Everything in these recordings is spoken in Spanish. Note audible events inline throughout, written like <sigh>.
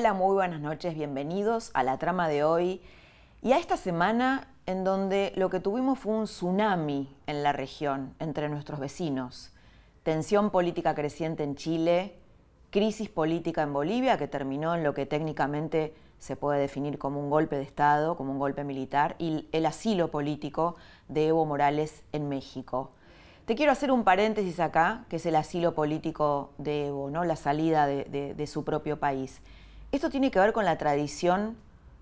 Hola, muy buenas noches, bienvenidos a la trama de hoy y a esta semana en donde lo que tuvimos fue un tsunami en la región, entre nuestros vecinos. Tensión política creciente en Chile, crisis política en Bolivia que terminó en lo que técnicamente se puede definir como un golpe de Estado, como un golpe militar, y el asilo político de Evo Morales en México. Te quiero hacer un paréntesis acá, que es el asilo político de Evo, ¿no? la salida de su propio país. Esto tiene que ver con la tradición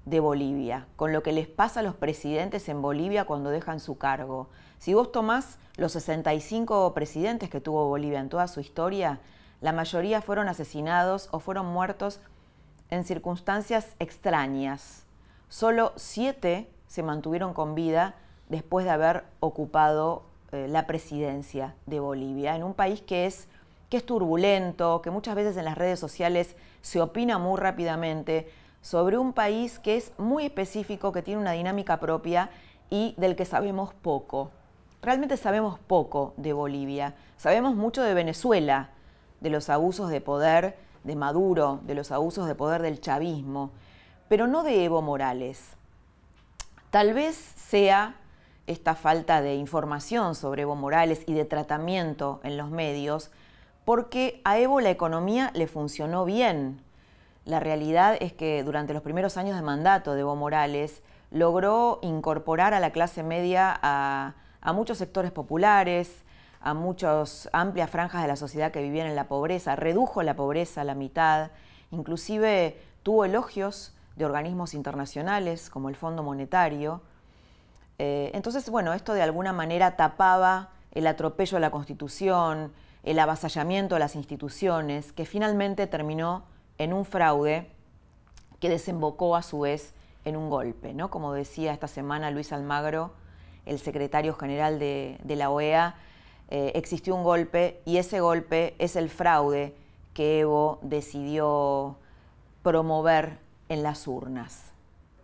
de Bolivia, con lo que les pasa a los presidentes en Bolivia cuando dejan su cargo. Si vos tomás los 65 presidentes que tuvo Bolivia en toda su historia, la mayoría fueron asesinados o fueron muertos en circunstancias extrañas. Solo siete se mantuvieron con vida después de haber ocupado eh, la presidencia de Bolivia, en un país que es que es turbulento, que muchas veces en las redes sociales se opina muy rápidamente sobre un país que es muy específico, que tiene una dinámica propia y del que sabemos poco. Realmente sabemos poco de Bolivia, sabemos mucho de Venezuela, de los abusos de poder de Maduro, de los abusos de poder del chavismo, pero no de Evo Morales. Tal vez sea esta falta de información sobre Evo Morales y de tratamiento en los medios, porque a Evo la economía le funcionó bien. La realidad es que durante los primeros años de mandato de Evo Morales logró incorporar a la clase media a, muchos sectores populares, a muchas amplias franjas de la sociedad que vivían en la pobreza, redujo la pobreza a la mitad, inclusive tuvo elogios de organismos internacionales como el Fondo Monetario. Eh, entonces, bueno, esto de alguna manera tapaba el atropello a la Constitución, el avasallamiento a las instituciones, que finalmente terminó en un fraude que desembocó a su vez en un golpe. ¿no? Como decía esta semana Luis Almagro, el secretario general de, la OEA, eh, existió un golpe y ese golpe es el fraude que Evo decidió promover en las urnas.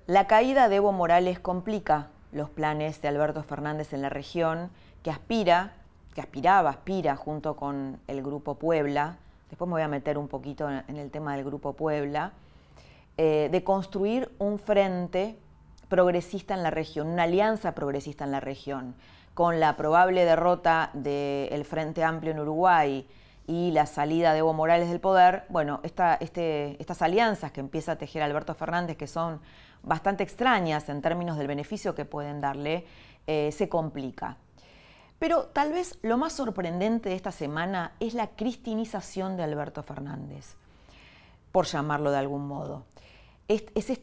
La caída de Evo Morales complica los planes de Alberto Fernández en la región, que aspira que aspiraba, aspira junto con el Grupo Puebla, después me voy a meter un poquito en el tema del Grupo Puebla, eh, de construir un frente progresista en la región, una alianza progresista en la región, con la probable derrota del Frente Amplio en Uruguay y la salida de Evo Morales del poder, bueno, este, estas alianzas que empieza a tejer Alberto Fernández, que son bastante extrañas en términos del beneficio que pueden darle, eh, se complica. Pero tal vez lo más sorprendente de esta semana es la cristinización de Alberto Fernández, por llamarlo de algún modo. Es, este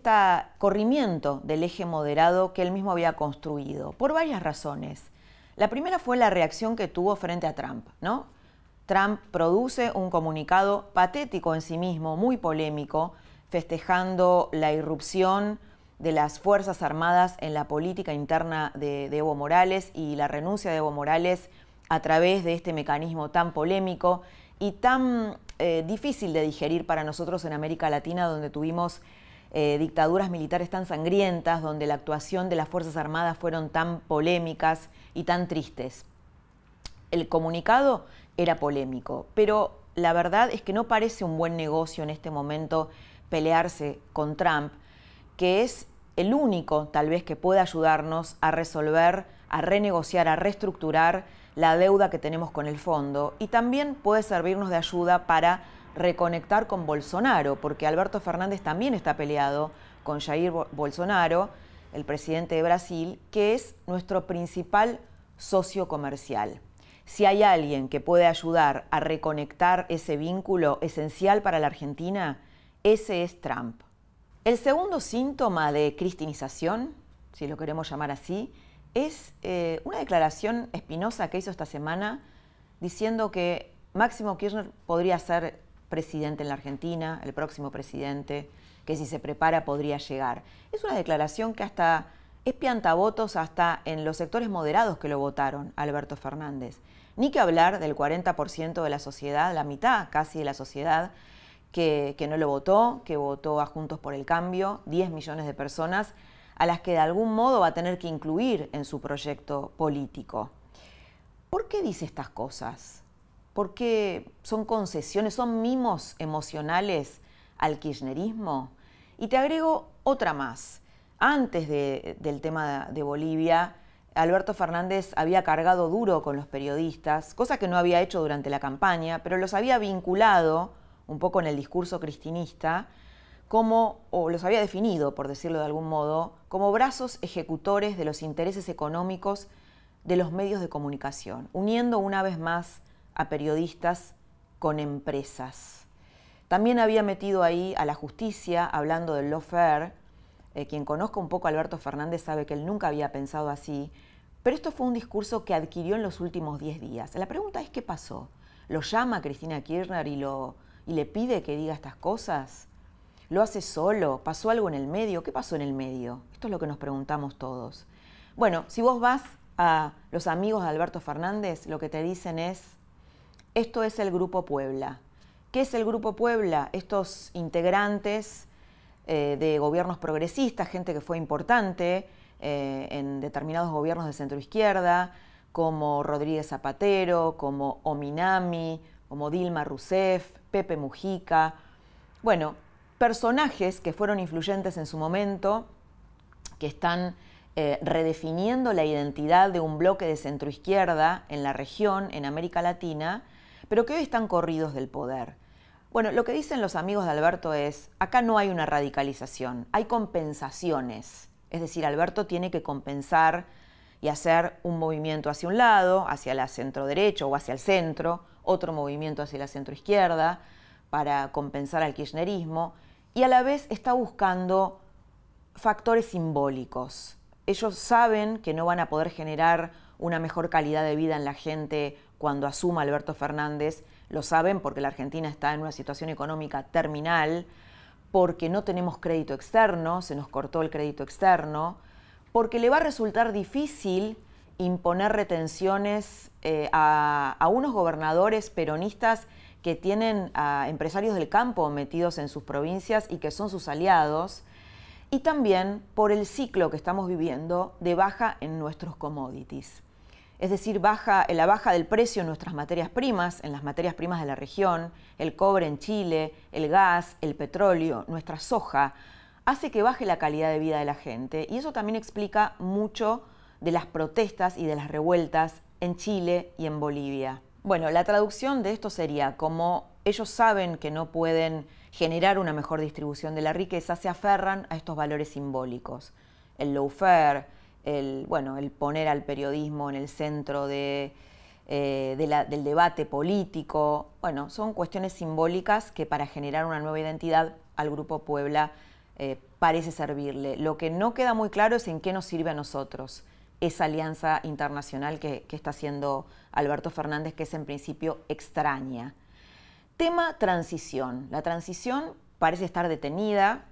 corrimiento del eje moderado que él mismo había construido, por varias razones. La primera fue la reacción que tuvo frente a Trump, Trump produce un comunicado patético en sí mismo, muy polémico, festejando la irrupción de las Fuerzas Armadas en la política interna de, Evo Morales y la renuncia de Evo Morales a través de este mecanismo tan polémico y tan eh, difícil de digerir para nosotros en América Latina, donde tuvimos eh, dictaduras militares tan sangrientas, donde la actuación de las Fuerzas Armadas fueron tan polémicas y tan tristes. El comunicado era polémico, pero la verdad es que no parece un buen negocio en este momento pelearse con Trump, que es el único tal vez que pueda ayudarnos a resolver, a renegociar, a reestructurar la deuda que tenemos con el fondo y también puede servirnos de ayuda para reconectar con Bolsonaro, porque Alberto Fernández también está peleado con Jair Bolsonaro, el presidente de Brasil, que es nuestro principal socio comercial. Si hay alguien que puede ayudar a reconectar ese vínculo esencial para la Argentina, ese es Trump. El segundo síntoma de cristinización, si lo queremos llamar así, es eh, una declaración espinosa que hizo esta semana diciendo que Máximo Kirchner podría ser presidente en la Argentina, el próximo presidente, que si se prepara podría llegar. Es una declaración que hasta es votos hasta en los sectores moderados que lo votaron, Alberto Fernández. Ni que hablar del 40% de la sociedad, la mitad casi de la sociedad, que, no lo votó, que votó a Juntos por el Cambio, 10 millones de personas a las que de algún modo va a tener que incluir en su proyecto político. ¿Por qué dice estas cosas? ¿Por qué son concesiones, son mimos emocionales al kirchnerismo? Y te agrego otra más. Antes del tema de Bolivia, Alberto Fernández había cargado duro con los periodistas, cosa que no había hecho durante la campaña, pero los había vinculado un poco en el discurso cristinista, como, o los había definido, por decirlo de algún modo, como brazos ejecutores de los intereses económicos de los medios de comunicación, uniendo una vez más a periodistas con empresas. También había metido ahí a la justicia, hablando del lawfare. Eh, quien conozca un poco a Alberto Fernández sabe que él nunca había pensado así, pero esto fue un discurso que adquirió en los últimos 10 días. La pregunta es, ¿qué pasó? ¿Lo llama Cristina Kirchner y lo, y le pide que diga estas cosas? ¿Lo hace solo? ¿Pasó algo en el medio? ¿Qué pasó en el medio? Esto es lo que nos preguntamos todos. Bueno, si vos vas a los amigos de Alberto Fernández, lo que te dicen es, esto es el Grupo Puebla. ¿Qué es el Grupo Puebla? Estos integrantes eh, de gobiernos progresistas, gente que fue importante eh, en determinados gobiernos de centroizquierda, como Rodríguez Zapatero, como Ominami, como Dilma Rousseff, Pepe Mujica, bueno, personajes que fueron influyentes en su momento, que están eh, redefiniendo la identidad de un bloque de centroizquierda en la región, en América Latina, pero que hoy están corridos del poder. Bueno, lo que dicen los amigos de Alberto es, acá no hay una radicalización, hay compensaciones. Es decir, Alberto tiene que compensar y hacer un movimiento hacia un lado, hacia la centro derecho o hacia el centro, otro movimiento hacia la centroizquierda para compensar al kirchnerismo y a la vez está buscando factores simbólicos. Ellos saben que no van a poder generar una mejor calidad de vida en la gente cuando asuma Alberto Fernández, lo saben porque la Argentina está en una situación económica terminal, porque no tenemos crédito externo, se nos cortó el crédito externo, porque le va a resultar difícil imponer retenciones eh, a, unos gobernadores peronistas que tienen a empresarios del campo metidos en sus provincias y que son sus aliados, y también por el ciclo que estamos viviendo de baja en nuestros commodities. Es decir, baja, eh, la baja del precio en nuestras materias primas, en las materias primas de la región, el cobre en Chile, el gas, el petróleo, nuestra soja, hace que baje la calidad de vida de la gente. Y eso también explica mucho de las protestas y de las revueltas en Chile y en Bolivia. Bueno, la traducción de esto sería como ellos saben que no pueden generar una mejor distribución de la riqueza, se aferran a estos valores simbólicos. El lawfare, el, bueno, el poner al periodismo en el centro eh, del debate político. Bueno, son cuestiones simbólicas que para generar una nueva identidad al Grupo Puebla eh, parece servirle. Lo que no queda muy claro es en qué nos sirve a nosotros esa alianza internacional que, está haciendo Alberto Fernández, que es en principio extraña. Tema transición. La transición parece estar detenida.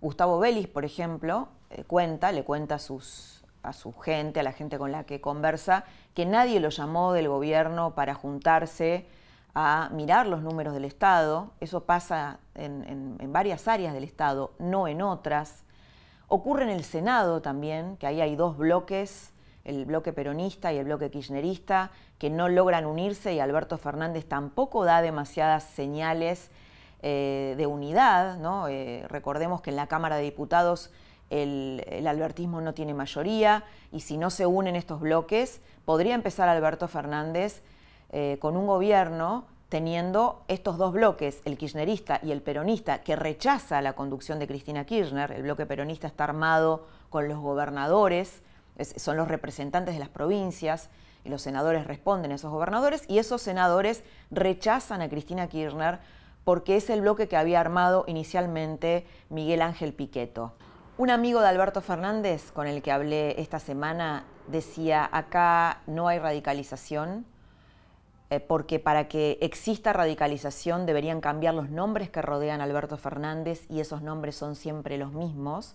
Gustavo Vélez, por ejemplo, eh, cuenta, le cuenta a, su gente, a la gente con la que conversa, que nadie lo llamó del gobierno para juntarse a mirar los números del Estado. Eso pasa en varias áreas del Estado, no en otras. Ocurre en el Senado también, que ahí hay dos bloques, el bloque peronista y el bloque kirchnerista, que no logran unirse y Alberto Fernández tampoco da demasiadas señales eh, de unidad. ¿no? Eh, recordemos que en la Cámara de Diputados el, albertismo no tiene mayoría y si no se unen estos bloques, podría empezar Alberto Fernández eh, con un gobierno teniendo estos dos bloques, el kirchnerista y el peronista, que rechaza la conducción de Cristina Kirchner. El bloque peronista está armado con los gobernadores, son los representantes de las provincias, y los senadores responden a esos gobernadores, y esos senadores rechazan a Cristina Kirchner porque es el bloque que había armado inicialmente Miguel Ángel Piqueto. Un amigo de Alberto Fernández, con el que hablé esta semana, decía, acá no hay radicalización, eh, porque para que exista radicalización deberían cambiar los nombres que rodean a Alberto Fernández y esos nombres son siempre los mismos,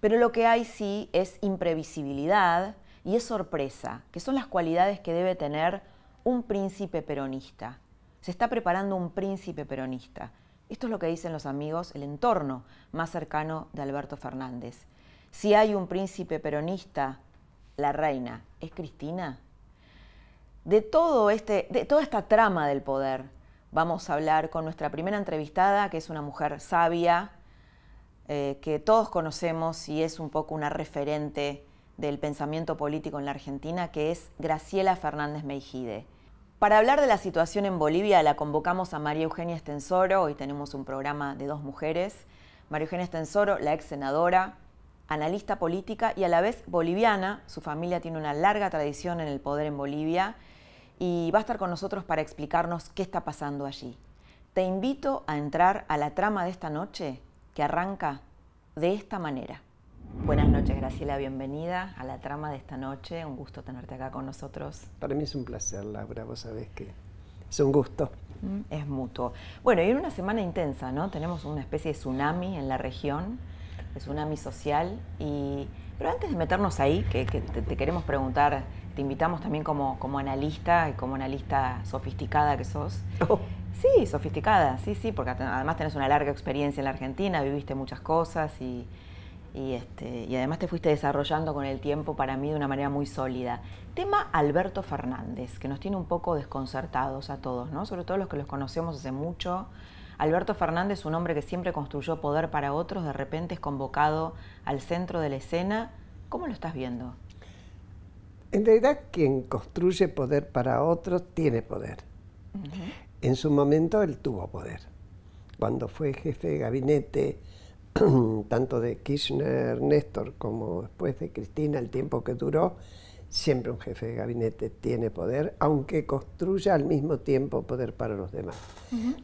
pero lo que hay sí es imprevisibilidad y es sorpresa, que son las cualidades que debe tener un príncipe peronista. Se está preparando un príncipe peronista. Esto es lo que dicen los amigos, el entorno más cercano de Alberto Fernández. Si hay un príncipe peronista, la reina es Cristina de, todo este, de toda esta trama del poder. Vamos a hablar con nuestra primera entrevistada, que es una mujer sabia, eh, que todos conocemos y es un poco una referente del pensamiento político en la Argentina, que es Graciela Fernández Meijide. Para hablar de la situación en Bolivia, la convocamos a María Eugenia Estensoro. Hoy tenemos un programa de dos mujeres. María Eugenia Estensoro, la ex senadora, analista política y a la vez boliviana. Su familia tiene una larga tradición en el poder en Bolivia y va a estar con nosotros para explicarnos qué está pasando allí. Te invito a entrar a la trama de esta noche que arranca de esta manera. Buenas noches, Graciela, bienvenida a la trama de esta noche. Un gusto tenerte acá con nosotros. Para mí es un placer, Laura, vos sabés que es un gusto. Mm, es mutuo. Bueno, y en una semana intensa, ¿no? Tenemos una especie de tsunami en la región, de tsunami social. Y... Pero antes de meternos ahí, que, te queremos preguntar te invitamos también como, analista y como analista sofisticada que sos. Oh. Sí, sofisticada, sí, sí, porque además tenés una larga experiencia en la Argentina, viviste muchas cosas y, este, y además te fuiste desarrollando con el tiempo para mí de una manera muy sólida. Tema Alberto Fernández, que nos tiene un poco desconcertados a todos, ¿no? Sobre todo los que los conocemos hace mucho. Alberto Fernández, un hombre que siempre construyó poder para otros, de repente es convocado al centro de la escena. ¿Cómo lo estás viendo? En realidad, quien construye poder para otros tiene poder. En su momento él tuvo poder. Cuando fue jefe de gabinete, <clears throat> tanto de Kirchner, Néstor, como después de Cristina, el tiempo que duró, siempre un jefe de gabinete tiene poder, aunque construya al mismo tiempo poder para los demás.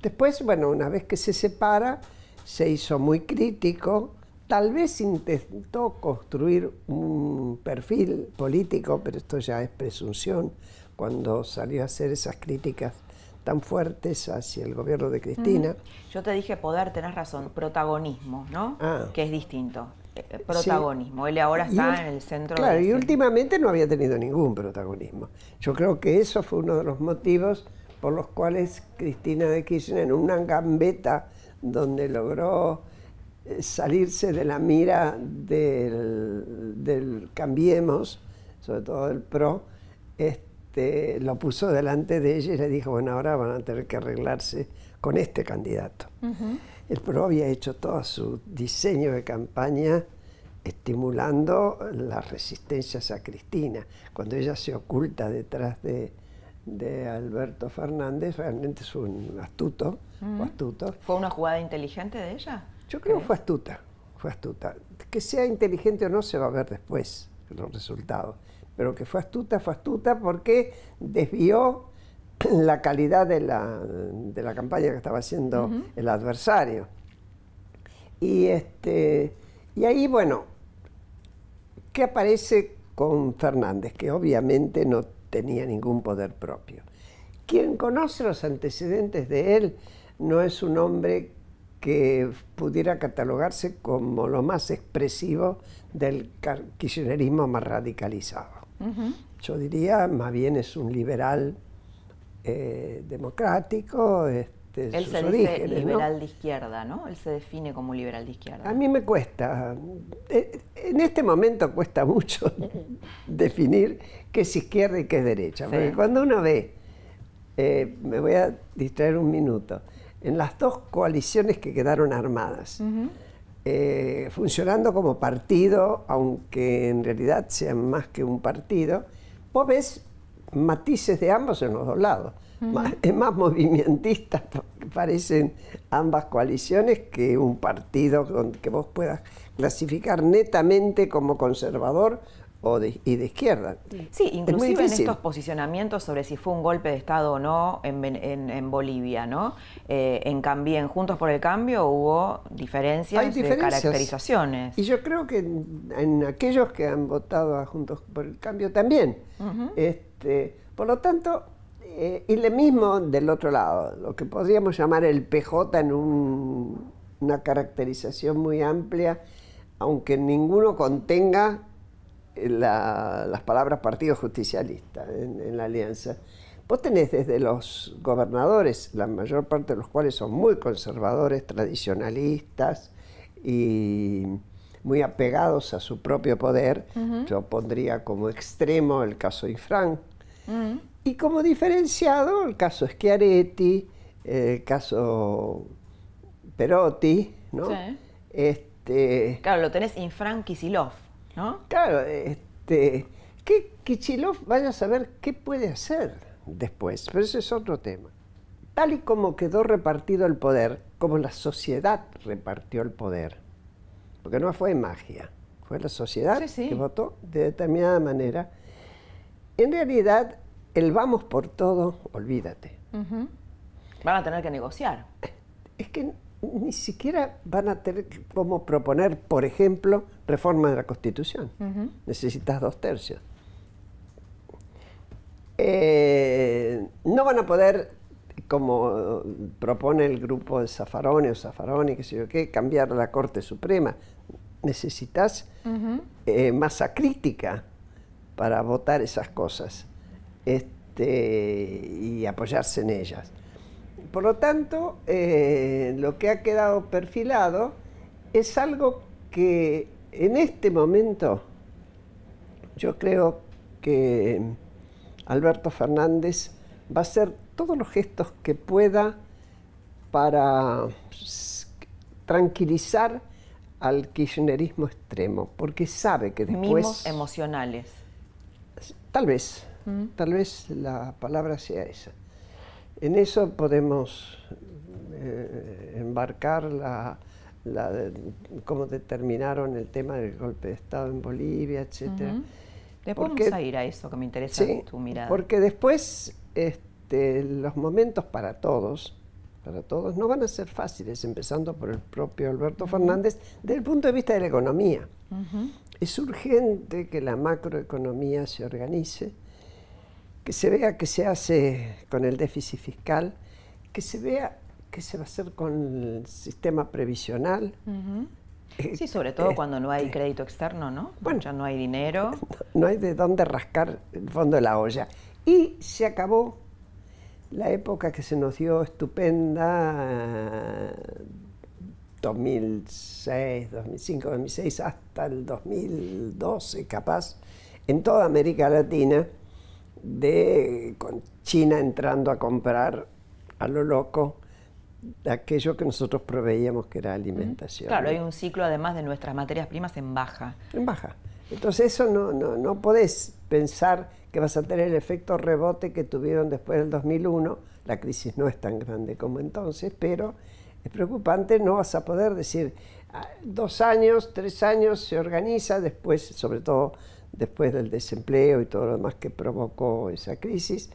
Después, bueno, una vez que se separa, se hizo muy crítico Tal vez intentó construir un perfil político, pero esto ya es presunción, cuando salió a hacer esas críticas tan fuertes hacia el gobierno de Cristina. Yo te dije poder, tenés razón, protagonismo, ¿no? Ah. Que es distinto. Eh, eh, protagonismo. Él ahora está en el centro. Claro, y últimamente no había tenido ningún protagonismo. Yo creo que eso fue uno de los motivos por los cuales Cristina de Kirchner, en una gambeta donde logró salirse de la mira del, Cambiemos, sobre todo del PRO, este, lo puso delante de ella y le dijo, bueno, ahora van a tener que arreglarse con este candidato. El PRO había hecho todo su diseño de campaña estimulando las resistencias a Cristina. Cuando ella se oculta detrás de, Alberto Fernández, realmente es un astuto, astuto. ¿Fue una jugada inteligente de ella? Yo creo que fue astuta, fue astuta. Que sea inteligente o no se va a ver después los resultados, pero que fue astuta, fue astuta porque desvió <clears throat> la calidad de la, campaña que estaba haciendo el adversario. Y, este, y ahí, bueno, ¿qué aparece con Fernández? Que obviamente no tenía ningún poder propio. Quien conoce los antecedentes de él no es un hombre que pudiera catalogarse como lo más expresivo del kirchnerismo más radicalizado. Yo diría, más bien es un liberal eh, democrático. Este, Él se dice liberal de izquierda, ¿no? Él se define como liberal de izquierda. A mí me cuesta, eh, en este momento cuesta mucho <laughs> definir qué es izquierda y qué es derecha, porque cuando uno ve, eh, me voy a distraer un minuto, en las dos coaliciones que quedaron armadas, eh, funcionando como partido, aunque en realidad sean más que un partido, vos ves matices de ambos en los dos lados. más, es <laughs> más movimentista, parecen ambas coaliciones, que un partido que vos puedas clasificar netamente como conservador y de izquierda. Sí, inclusive en estos posicionamientos sobre si fue un golpe de Estado o no en, Bolivia, ¿no? Eh, en, en Juntos por el Cambio hubo diferencias, de caracterizaciones. Y yo creo que en, aquellos que han votado a Juntos por el Cambio también. este, por lo tanto, eh, y lo mismo del otro lado, lo que podríamos llamar el PJ en una caracterización muy amplia, aunque ninguno contenga las palabras Partido Justicialista en, la alianza, Vos tenés desde los gobernadores, la mayor parte de los cuales son muy conservadores, tradicionalistas y muy apegados a su propio poder. Yo pondría como extremo el caso Infran. Mm. Y como diferenciado el caso Schiaretti, el caso Perotti, ¿no? Este, claro, lo tenés Infran Kisilov Claro, este, que Kichilov vaya a saber qué puede hacer después, pero ese es otro tema. Tal y como quedó repartido el poder, como la sociedad repartió el poder, porque no fue magia, fue la sociedad que votó de determinada manera, en realidad el vamos por todo, olvídate. Van a tener que negociar. Es que ni siquiera van a tener como proponer, por ejemplo, reforma de la Constitución. Necesitas dos tercios. Eh, no van a poder, como propone el grupo de Zafaroni o Zafaroni, qué sé yo qué, cambiar la Corte Suprema. Necesitas eh, masa crítica para votar esas cosas este, y apoyarse en ellas. Por lo tanto, eh, lo que ha quedado perfilado es algo que en este momento yo creo que Alberto Fernández va a hacer todos los gestos que pueda para tranquilizar al kirchnerismo extremo, porque sabe que después... emocionales. Tal vez, mm. tal vez la palabra sea esa. En eso podemos eh, embarcar la, la cómo determinaron el tema del golpe de Estado en Bolivia, etc. Después a ir a eso que me interesa tu mirada. Porque después este, los momentos para todos, para todos, no van a ser fáciles, empezando por el propio Alberto Fernández, desde el punto de vista de la economía. Es urgente que la macroeconomía se organice que se vea qué se hace con el déficit fiscal, que se vea qué se va a hacer con el sistema previsional. Eh, sí, sobre todo eh, cuando no hay eh, crédito externo, ¿no? Bueno, ya no hay dinero. No, hay de dónde rascar el fondo de la olla. Y se acabó la época que se nos dio estupenda 2006, 2005, 2006 hasta el 2012 capaz, en toda América Latina, de con China entrando a comprar a lo loco aquello que nosotros proveíamos que era alimentación. Claro, hay un ciclo además de nuestras materias primas en baja. En baja. Entonces eso no, no, no podés pensar que vas a tener el efecto rebote que tuvieron después del 2001. La crisis no es tan grande como entonces, pero es preocupante, no vas a poder decir ah, dos años, tres años, se organiza, después sobre todo después del desempleo y todo lo demás que provocó esa crisis,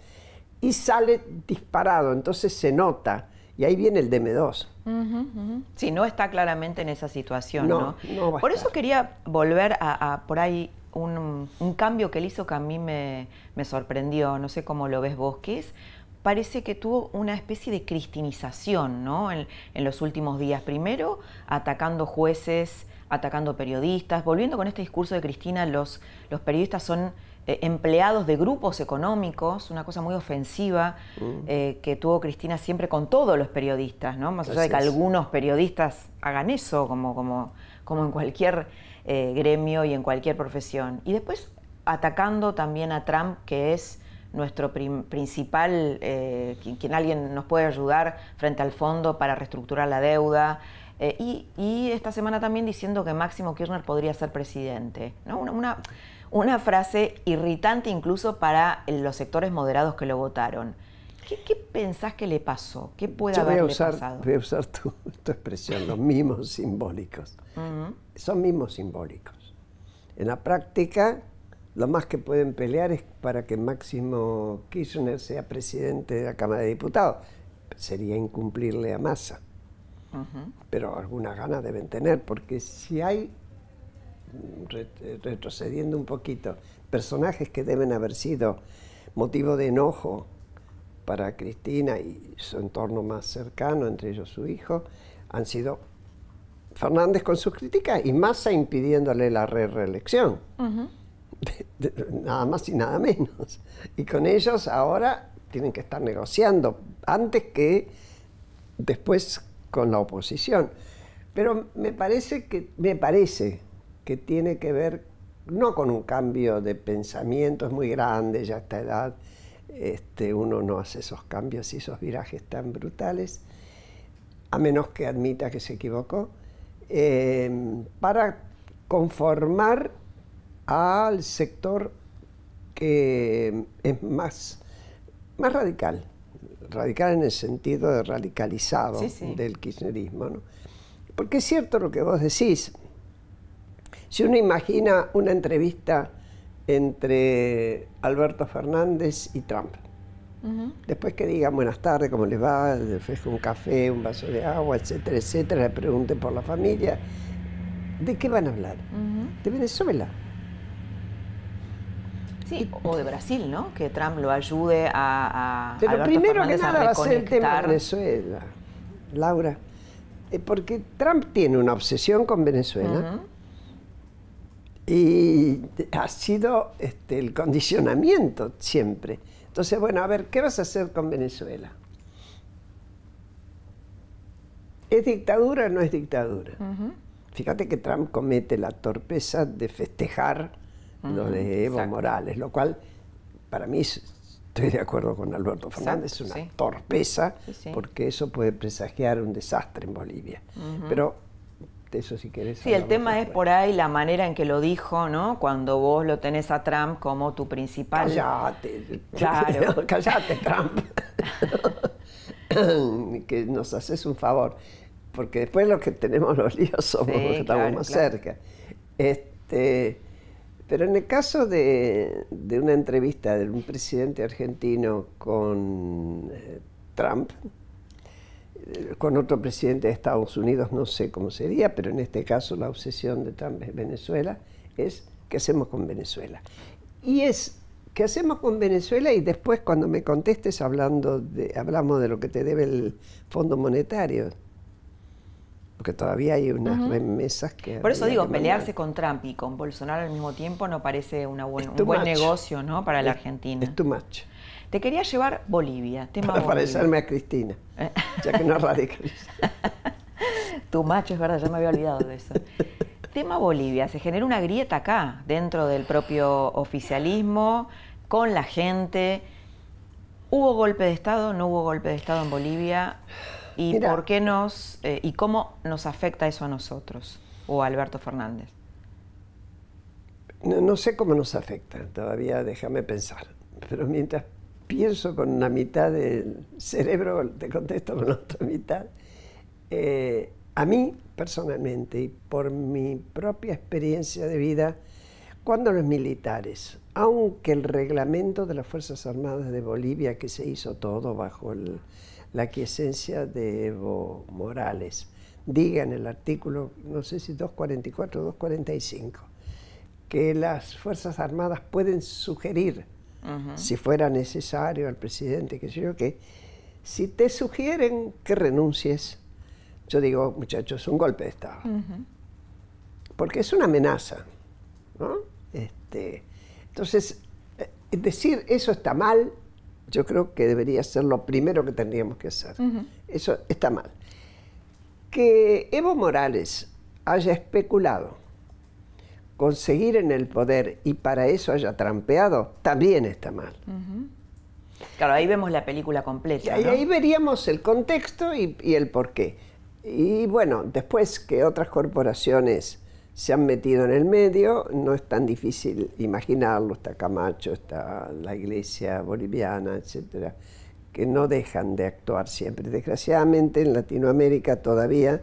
y sale disparado, entonces se nota. Y ahí viene el DM2. si Sí, no está claramente en esa situación, ¿no? por eso quería volver a, por ahí un, cambio que él hizo que a mí me, sorprendió, no sé cómo lo ves vos, parece que tuvo una especie de cristinización ¿no? en, los últimos días. Primero atacando jueces, atacando periodistas. Volviendo con este discurso de Cristina, los, periodistas son eh, empleados de grupos económicos, una cosa muy ofensiva mm. eh, que tuvo Cristina siempre con todos los periodistas, ¿no? Más allá de que algunos periodistas hagan eso, como, como, en cualquier eh, gremio y en cualquier profesión. Y después atacando también a Trump, que es nuestro principal, quien alguien nos puede ayudar frente al fondo para reestructurar la deuda, eh, y, esta semana también diciendo que Máximo Kirchner podría ser presidente. Una, frase irritante incluso para los sectores moderados que lo votaron. ¿Qué, pensás que le pasó? ¿Qué puede haberle pasado? Voy a usar tu, expresión, los mismos simbólicos. Son mismos simbólicos. En la práctica, lo más que pueden pelear es para que Máximo Kirchner sea presidente de la Cámara de Diputados. Sería incumplirle a Massa pero algunas ganas deben tener, porque si hay, mm, retrocediendo un poquito, personajes que deben haber sido motivo de enojo para Cristina y su entorno más cercano, entre ellos su hijo, han sido Fernández con sus críticas y Massa impidiéndole la reelección. <laughs> nada más y nada menos. Y con ellos ahora tienen que estar negociando antes que después con la oposición. Pero me parece que, me parece que tiene que ver no con un cambio de pensamiento, es muy grande ya esta edad, este, uno no hace esos cambios y esos virajes tan brutales, a menos que admita que se equivocó, eh, para conformar al sector que es más, más radical radical en el sentido de radicalizado del kirchnerismo. ¿no? Porque es cierto lo que vos decís. Si uno imagina una entrevista entre Alberto Fernández y Trump, después que digan buenas tardes, cómo les va, le ofrezco un café, un vaso de agua, etcétera, etcétera, le pregunten por la familia, ¿de qué van a hablar? De Venezuela Sí, o de Brasil, ¿no? Que Trump lo ayude a. Pero primero que nada va a ser el tema de Venezuela, Laura. Eh, porque Trump tiene una obsesión con Venezuela. Y ha sido este, el condicionamiento siempre. Entonces, bueno, a ver, ¿qué vas a hacer con Venezuela? ¿Es dictadura o no es dictadura? Fíjate que Trump comete la torpeza de festejar lo de Evo Morales, lo cual para mí estoy de acuerdo con Alberto Fernández, es una torpeza, porque eso puede presagiar un desastre en Bolivia. Pero eso si querés. Sí, el tema es por ahí la manera en que lo dijo, ¿no? Cuando vos lo tenés a Trump como tu principal. Callate, <laughs> callate, Trump. <laughs> que nos haces un favor. Porque después lo que tenemos los líos somos los que estamos más cerca. Este, pero en el caso de, una entrevista de un presidente argentino con eh, Trump, eh, con otro presidente de Estados Unidos, no sé cómo sería, pero en este caso la obsesión de Trump es Venezuela, es qué hacemos con Venezuela. Y es qué hacemos con Venezuela y después cuando me contestes hablando de, hablamos de lo que te debe el Fondo Monetario. Porque todavía hay unas mesas que... Por eso digo, pelearse con Trump y con Bolsonaro al mismo tiempo no parece una un buen negocio ¿no? para la Argentina. Es too Te quería llevar Bolivia, tema Para parecerme a Cristina, <laughs> ya que no radicaliza. tu macho, es verdad, ya me había olvidado de eso. tema Bolivia, se generó una grieta acá, dentro del propio oficialismo, con la gente. ¿Hubo golpe de Estado? ¿No hubo golpe de Estado en Bolivia? ¿Y por qué nos, eh, y cómo nos afecta eso a nosotros o a Alberto Fernández? No, sé cómo nos afecta, todavía déjame pensar, pero mientras pienso con una mitad del cerebro, te contesto con la otra mitad, eh, a mí personalmente y por mi propia experiencia de vida, cuando los militares, aunque el reglamento de las Fuerzas Armadas de Bolivia, que se hizo todo bajo el, la quiesencia de Evo Morales. Diga en el artículo, no sé si 244 o 245, que las Fuerzas Armadas pueden sugerir, si fuera necesario al presidente, que sé yo, que si te sugieren que renuncies, yo digo, muchachos, es un golpe de Estado. Porque es una amenaza. ¿no? Este, entonces, eh, decir eso está mal yo creo que debería ser lo primero que tendríamos que hacer. Eso está mal. Que Evo Morales haya especulado conseguir en el poder y para eso haya trampeado, también está mal. Claro, ahí vemos la película completa. Y ahí veríamos el contexto y, y el porqué. Y bueno, después que otras corporaciones se han metido en el medio, no es tan difícil imaginarlo, está Camacho, está la iglesia boliviana, etcétera, que no dejan de actuar siempre. Desgraciadamente en Latinoamérica todavía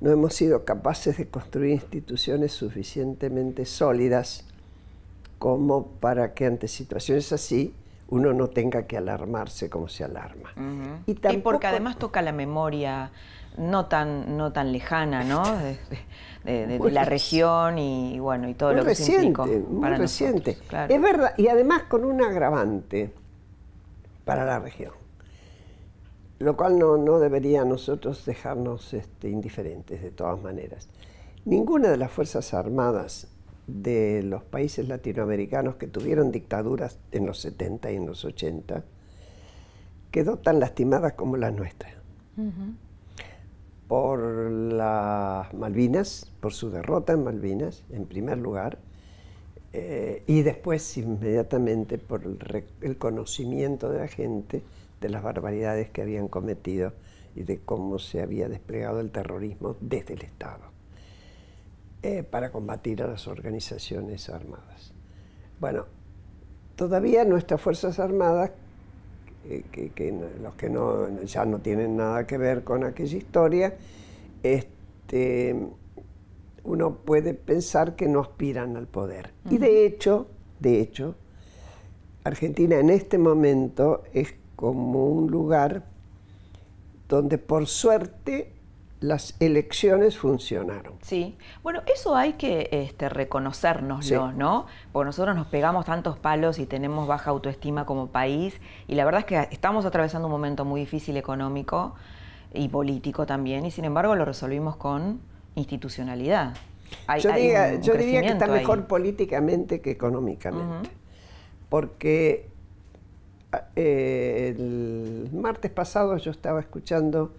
no hemos sido capaces de construir instituciones suficientemente sólidas como para que ante situaciones así uno no tenga que alarmarse como se alarma. y porque además toca la memoria no tan, no tan lejana, ¿no? De, la región y, bueno, y todo lo que reciente, se Muy reciente, Es verdad, y además con un agravante para la región, lo cual no, debería nosotros dejarnos este, indiferentes de todas maneras. Ninguna de las Fuerzas Armadas de los países latinoamericanos que tuvieron dictaduras en los 70 y en los 80 quedó tan lastimada como la nuestra por las Malvinas, por su derrota en Malvinas, en primer lugar, eh, y después inmediatamente por el, conocimiento de la gente de las barbaridades que habían cometido y de cómo se había desplegado el terrorismo desde el Estado eh, para combatir a las organizaciones armadas. Bueno, todavía nuestras Fuerzas Armadas eh, que, los que ya no tienen nada que ver con aquella historia, este, uno puede pensar que no aspiran al poder. Y de hecho, de hecho, Argentina en este momento es como un lugar donde por suerte las elecciones funcionaron. Sí, bueno, eso hay que este, reconocernoslo, ¿no? Porque nosotros nos pegamos tantos palos y tenemos baja autoestima como país y la verdad es que estamos atravesando un momento muy difícil económico y político también y sin embargo lo resolvimos con institucionalidad. yo, yo diría que está mejor políticamente que económicamente, porque eh, el martes pasado yo estaba escuchando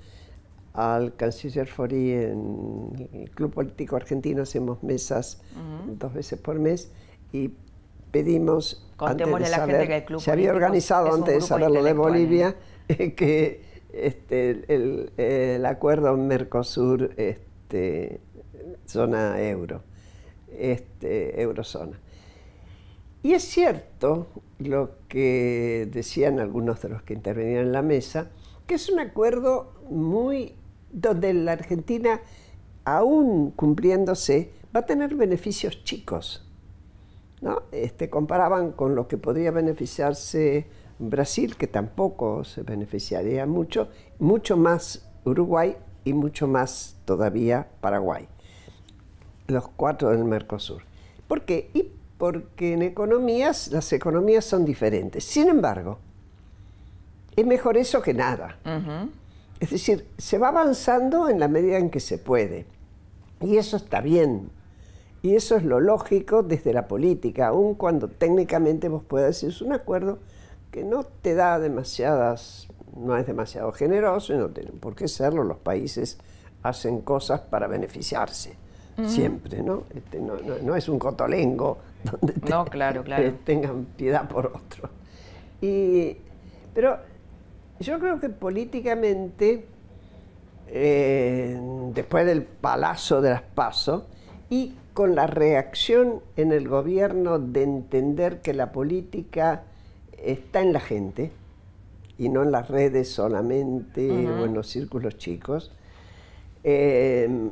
al canciller Forí en el Club Político Argentino, hacemos mesas dos veces por mes y pedimos, Contémosle antes de la gente que el Club se había organizado antes de saberlo de ¿eh? Bolivia, <laughs> que este, el, el, acuerdo Mercosur, este, zona euro, este, eurozona. Y es cierto lo que decían algunos de los que intervenían en la mesa, que es un acuerdo muy donde la Argentina, aún cumpliéndose, va a tener beneficios chicos. ¿no? Este, comparaban con lo que podría beneficiarse Brasil, que tampoco se beneficiaría mucho, mucho más Uruguay y mucho más todavía Paraguay, los cuatro del Mercosur. ¿Por qué? Y porque en economías las economías son diferentes. Sin embargo, es mejor eso que nada. Es decir, se va avanzando en la medida en que se puede. Y eso está bien. Y eso es lo lógico desde la política, aun cuando técnicamente vos puedas decir, es un acuerdo que no te da demasiadas, no es demasiado generoso y no tiene por qué serlo. Los países hacen cosas para beneficiarse siempre, este, ¿no? no, es un cotolengo donde <laughs> tengan piedad por otro. Y, pero yo creo que políticamente, eh, después del palazo de las pasos y con la reacción en el gobierno de entender que la política está en la gente y no en las redes solamente o en los círculos chicos, eh,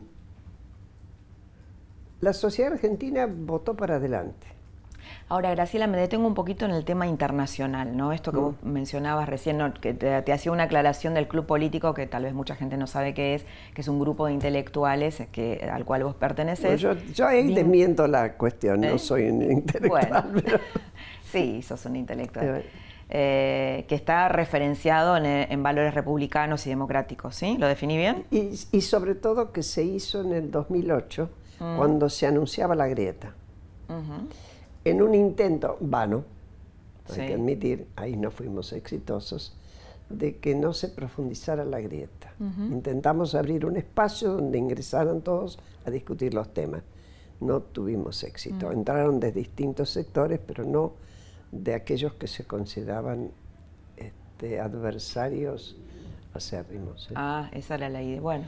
la sociedad argentina votó para adelante. Ahora, Graciela, me detengo un poquito en el tema internacional, ¿no? Esto que mm. vos mencionabas recién, que te, hacía una aclaración del club político, que tal vez mucha gente no sabe qué es, que es un grupo de intelectuales al cual vos perteneces. Pues yo, ahí desmiento la cuestión, no ¿Eh? soy un intelectual. <laughs> sí, sos un intelectual. Eh, que está referenciado eh, en, valores republicanos y democráticos, ¿sí? ¿Lo definí bien? Y, sobre todo que se hizo en el 2008, mm. cuando se anunciaba la grieta. Ajá en un intento vano, hay que admitir, ahí no fuimos exitosos, de que no se profundizara la grieta. Intentamos abrir un espacio donde ingresaran todos a discutir los temas. No tuvimos éxito. Entraron de distintos sectores, pero no de aquellos que se consideraban este, adversarios acérrimos. Ah, esa era la idea. Bueno,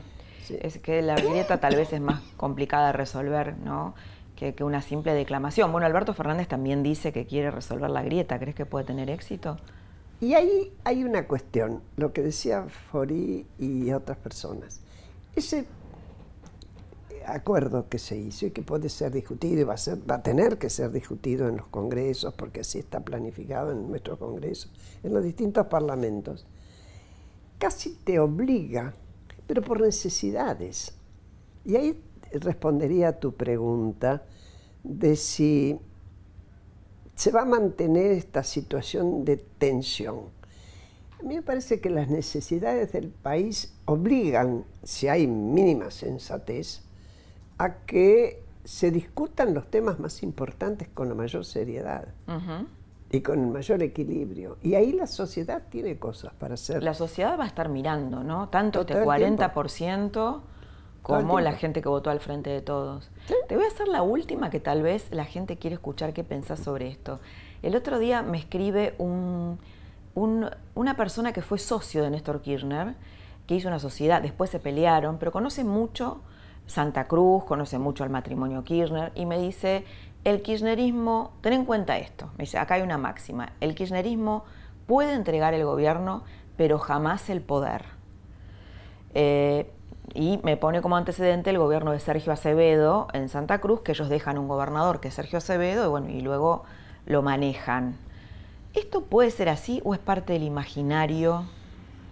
es que la grieta tal vez es más complicada de resolver, ¿no? que, una simple declamación. Bueno, Alberto Fernández también dice que quiere resolver la grieta. ¿Crees que puede tener éxito? Y ahí hay una cuestión, lo que decía Fori y otras personas. Ese acuerdo que se hizo y que puede ser discutido y va a, va a tener que ser discutido en los congresos, porque así está planificado en nuestro congreso, en los distintos parlamentos, casi te obliga, pero por necesidades. Y ahí respondería a tu pregunta de si se va a mantener esta situación de tensión. A mí me parece que las necesidades del país obligan, si hay mínima sensatez, a que se discutan los temas más importantes con la mayor seriedad y con el mayor equilibrio. Y ahí la sociedad tiene cosas para hacer. La sociedad va a estar mirando, ¿no? Tanto este el 40% como la gente que votó al frente de todos. Te voy a hacer la última que tal vez la gente quiere escuchar qué pensás sobre esto. El otro día me escribe un, una persona que fue socio de Néstor Kirchner, que hizo una sociedad, después se pelearon, pero conoce mucho Santa Cruz, conoce mucho al matrimonio Kirchner, y me dice, el kirchnerismo, ten en cuenta esto, me dice, acá hay una máxima, el kirchnerismo puede entregar el gobierno, pero jamás el poder. Eh, y me pone como antecedente el gobierno de Sergio Acevedo en Santa Cruz, que ellos dejan un gobernador que es Sergio Acevedo y, luego lo manejan. ¿Esto puede ser así o es parte del imaginario,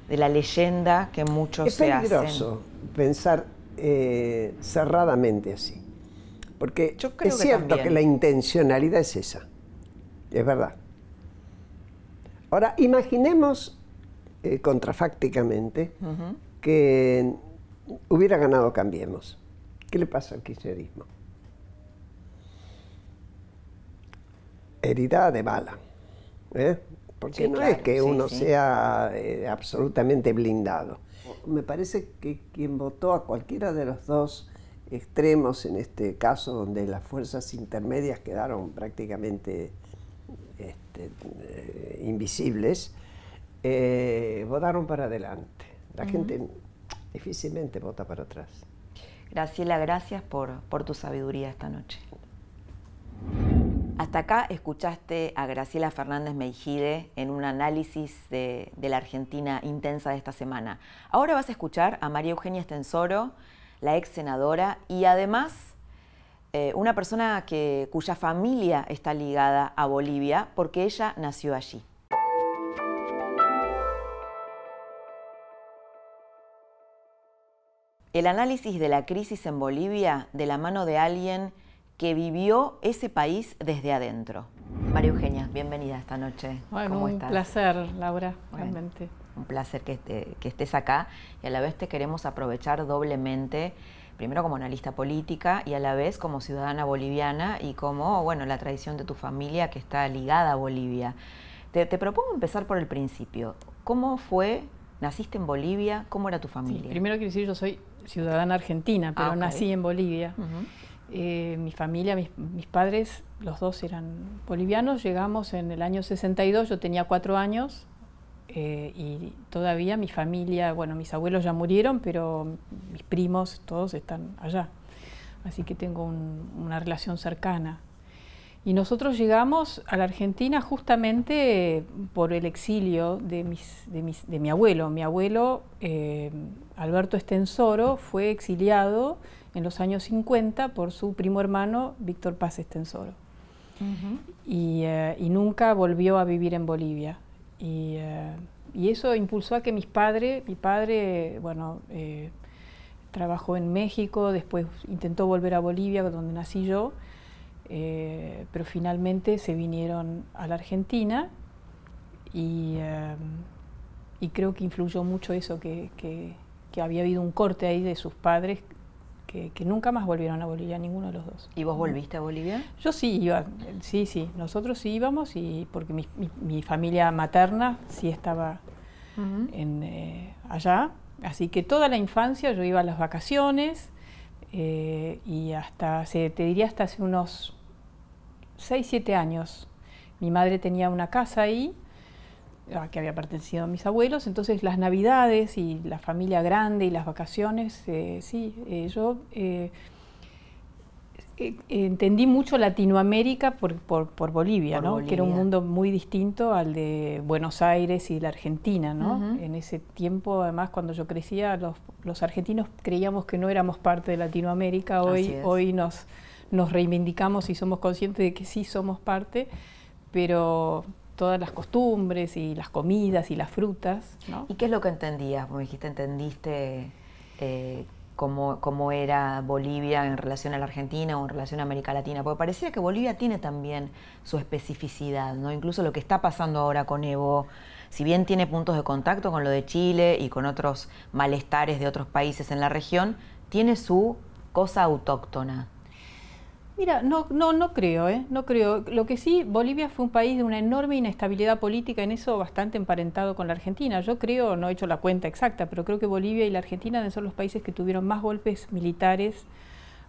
de la leyenda que muchos se hacen? Es peligroso pensar eh, cerradamente así. Porque Yo creo es cierto que la intencionalidad es esa. Es verdad. Ahora, imaginemos eh, contrafácticamente que hubiera ganado Cambiemos. ¿Qué le pasa al kirchnerismo? Herida de bala. ¿eh? Porque no es que uno sea eh, absolutamente blindado. Me parece que quien votó a cualquiera de los dos extremos, en este caso donde las fuerzas intermedias quedaron prácticamente este, eh, invisibles, votaron para adelante. La gente difícilmente vota para atrás. Graciela, gracias por, por tu sabiduría esta noche. Hasta acá escuchaste a Graciela Fernández Meijide en un análisis de, la Argentina intensa de esta semana. Ahora vas a escuchar a María Eugenia Estensoro, la ex senadora, y además eh, una persona que, cuya familia está ligada a Bolivia porque ella nació allí. el análisis de la crisis en Bolivia de la mano de alguien que vivió ese país desde adentro. María Eugenia, bienvenida esta noche. Bueno, un placer, Laura, realmente. Un placer que, que estés acá y a la vez te queremos aprovechar doblemente primero como analista política y a la vez como ciudadana boliviana y como, bueno, la tradición de tu familia que está ligada a Bolivia. Te, propongo empezar por el principio. ¿Cómo fue, naciste en Bolivia, cómo era tu familia? primero quiero decir, yo soy ciudadana argentina, pero ah, nací en Bolivia. Eh, mi familia, mis, padres, los dos eran bolivianos. Llegamos en el año 62, yo tenía cuatro años eh, y todavía mi familia, bueno, mis abuelos ya murieron, pero mis primos, todos están allá. Así que tengo una relación cercana y nosotros llegamos a la Argentina justamente eh, por el exilio de, mi abuelo. Mi abuelo, eh, Alberto Estensoro, fue exiliado en los años 50 por su primo hermano, Víctor Paz Estensoro. Eh, y, nunca volvió a vivir en Bolivia. Y, y, eso impulsó a que mis padres, mi padre, bueno, trabajó en México, después intentó volver a Bolivia, donde nací yo eh, pero finalmente se vinieron a la Argentina y, eh, creo que influyó mucho eso, que, había habido un corte ahí de sus padres que, nunca más volvieron a Bolivia, ninguno de los dos. ¿Y vos volviste a Bolivia? Yo sí iba, sí, sí, nosotros sí íbamos y porque mi, familia materna sí estaba eh, allá, así que toda la infancia yo iba a las vacaciones. y hasta, se, te diría hasta hace unos 6, 7 años. Mi madre tenía una casa ahí, que había pertenecido a mis abuelos, entonces las navidades y la familia grande y las vacaciones, eh, sí, eh, yo eh, entendí mucho Latinoamérica por, Bolivia, ¿no? que era un mundo muy distinto al de Buenos Aires y la Argentina. ¿no? En ese tiempo, además, cuando yo crecía, los, los, argentinos creíamos que no éramos parte de Latinoamérica, hoy, hoy nos nos reivindicamos y somos conscientes de que sí somos parte, pero todas las costumbres y las comidas y las frutas. ¿Y qué es lo que entendías? Me dijiste, entendiste eh, cómo, cómo, era Bolivia en relación a la Argentina o en relación a América Latina, porque parecía que Bolivia tiene también su especificidad, ¿no? Incluso lo que está pasando ahora con Evo, si bien tiene puntos de contacto con lo de Chile y con otros malestares de otros países en la región, tiene su cosa autóctona. Mira, no, no, no creo, ¿eh? no creo. Lo que sí, Bolivia fue un país de una enorme inestabilidad política, en eso bastante emparentado con la Argentina. Yo creo, no he hecho la cuenta exacta, pero creo que Bolivia y la Argentina son los países que tuvieron más golpes militares